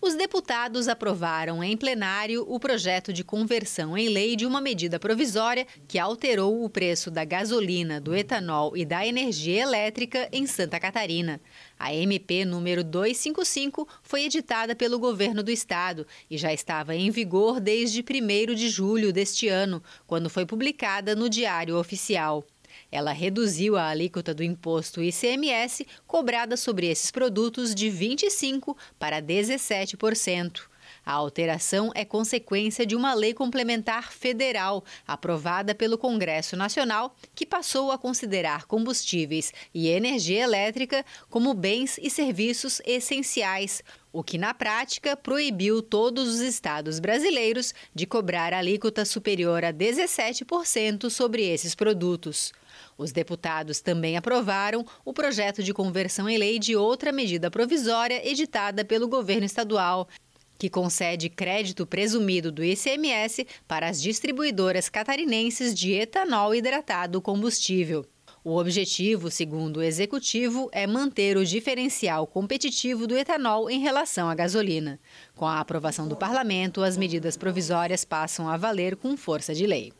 Os deputados aprovaram em plenário o projeto de conversão em lei de uma medida provisória que alterou o preço da gasolina, do etanol e da energia elétrica em Santa Catarina. A MP número 255 foi editada pelo governo do estado e já estava em vigor desde 1 de julho deste ano, quando foi publicada no Diário Oficial. Ela reduziu a alíquota do imposto ICMS cobrada sobre esses produtos de 25% para 17%. A alteração é consequência de uma lei complementar federal, aprovada pelo Congresso Nacional, que passou a considerar combustíveis e energia elétrica como bens e serviços essenciais, o que na prática proibiu todos os estados brasileiros de cobrar alíquota superior a 17% sobre esses produtos. Os deputados também aprovaram o projeto de conversão em lei de outra medida provisória editada pelo governo estadual, que concede crédito presumido do ICMS para as distribuidoras catarinenses de etanol hidratado combustível. O objetivo, segundo o executivo, é manter o diferencial competitivo do etanol em relação à gasolina. Com a aprovação do parlamento, as medidas provisórias passam a valer com força de lei.